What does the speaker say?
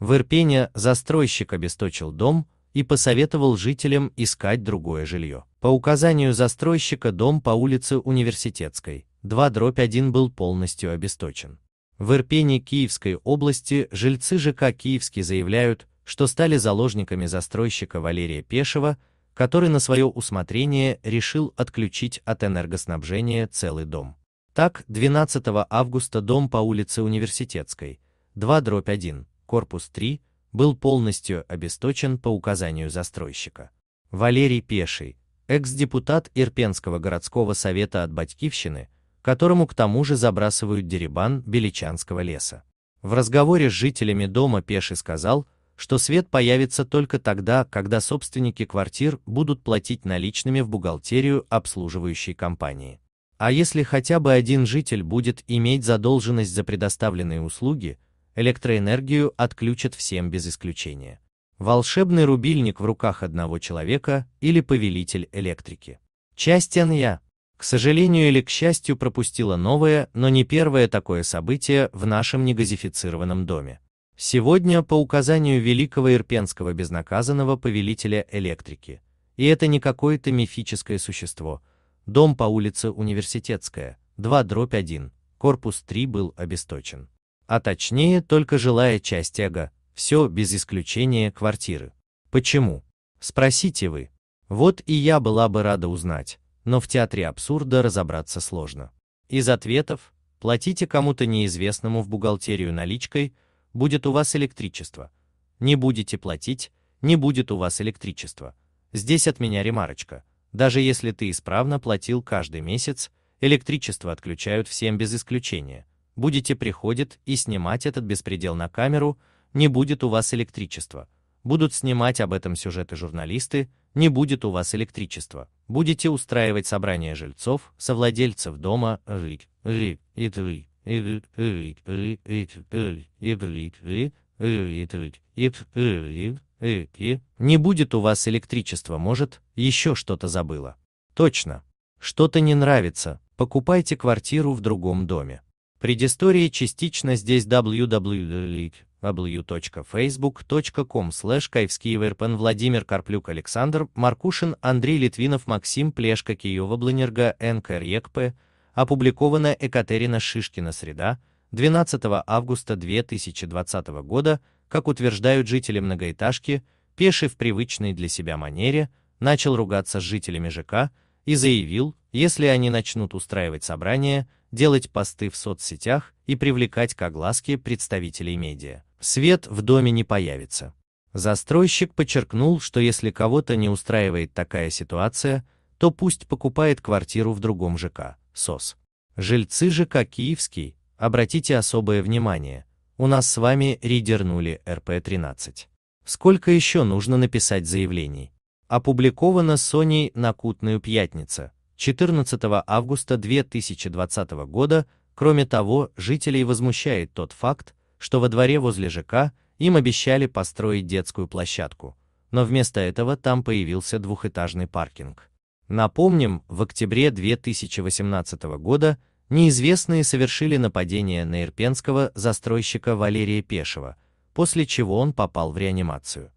В Ирпене застройщик обесточил дом и посоветовал жителям искать другое жилье. По указанию застройщика дом по улице Университетской, 2-1 был полностью обесточен. В Ирпене Киевской области жильцы ЖК «Киевский» заявляют, что стали заложниками застройщика Валерия Пешева, который на свое усмотрение решил отключить от энергоснабжения целый дом. Так, 12 августа дом по улице Университетской, 2-1, корпус 3 был полностью обесточен по указанию застройщика. Валерий Пеший, экс-депутат Ирпенского городского совета от Батькивщины, которому к тому же забрасывают деребан Беличанского леса. В разговоре с жителями дома Пеший сказал, что свет появится только тогда, когда собственники квартир будут платить наличными в бухгалтерию обслуживающей компании. А если хотя бы один житель будет иметь задолженность за предоставленные услуги, электроэнергию отключат всем без исключения. Волшебный рубильник в руках одного человека или повелитель электрики. Часть я, к сожалению или к счастью, пропустила новое, но не первое такое событие в нашем негазифицированном доме. Сегодня, по указанию великого ирпенского безнаказанного повелителя электрики, и это не какое-то мифическое существо, дом по улице Университетская, 2 дробь 1, корпус 3 был обесточен а точнее только жилая часть эго, все без исключения квартиры. Почему? Спросите вы. Вот и я была бы рада узнать, но в театре абсурда разобраться сложно. Из ответов «платите кому-то неизвестному в бухгалтерию наличкой, будет у вас электричество», «не будете платить, не будет у вас электричество. Здесь от меня ремарочка. Даже если ты исправно платил каждый месяц, электричество отключают всем без исключения будете приходить и снимать этот беспредел на камеру, не будет у вас электричества. Будут снимать об этом сюжеты журналисты, не будет у вас электричества. Будете устраивать собрание жильцов, совладельцев дома, жить, жить, и жить, не будет у вас электричества, может, еще что-то забыла. Точно. Что-то не нравится, покупайте квартиру в другом доме. Предыстория частично здесь www.facebook.com slash кайфскиеверпен Владимир Карплюк Александр Маркушин Андрей Литвинов Максим Плешка Киева Бланерга НКРЕКП опубликована Екатерина Шишкина среда 12 августа 2020 года, как утверждают жители многоэтажки, пеший в привычной для себя манере начал ругаться с жителями ЖК и заявил, если они начнут устраивать собрания, делать посты в соцсетях и привлекать к огласке представителей медиа. Свет в доме не появится. Застройщик подчеркнул, что если кого-то не устраивает такая ситуация, то пусть покупает квартиру в другом ЖК, СОС. Жильцы ЖК «Киевский», обратите особое внимание, у нас с вами ридернули РП-13. Сколько еще нужно написать заявлений? Опубликовано Соней на Кутную пятницу, 14 августа 2020 года. Кроме того, жителей возмущает тот факт, что во дворе возле ЖК им обещали построить детскую площадку, но вместо этого там появился двухэтажный паркинг. Напомним, в октябре 2018 года неизвестные совершили нападение на ирпенского застройщика Валерия Пешева, после чего он попал в реанимацию.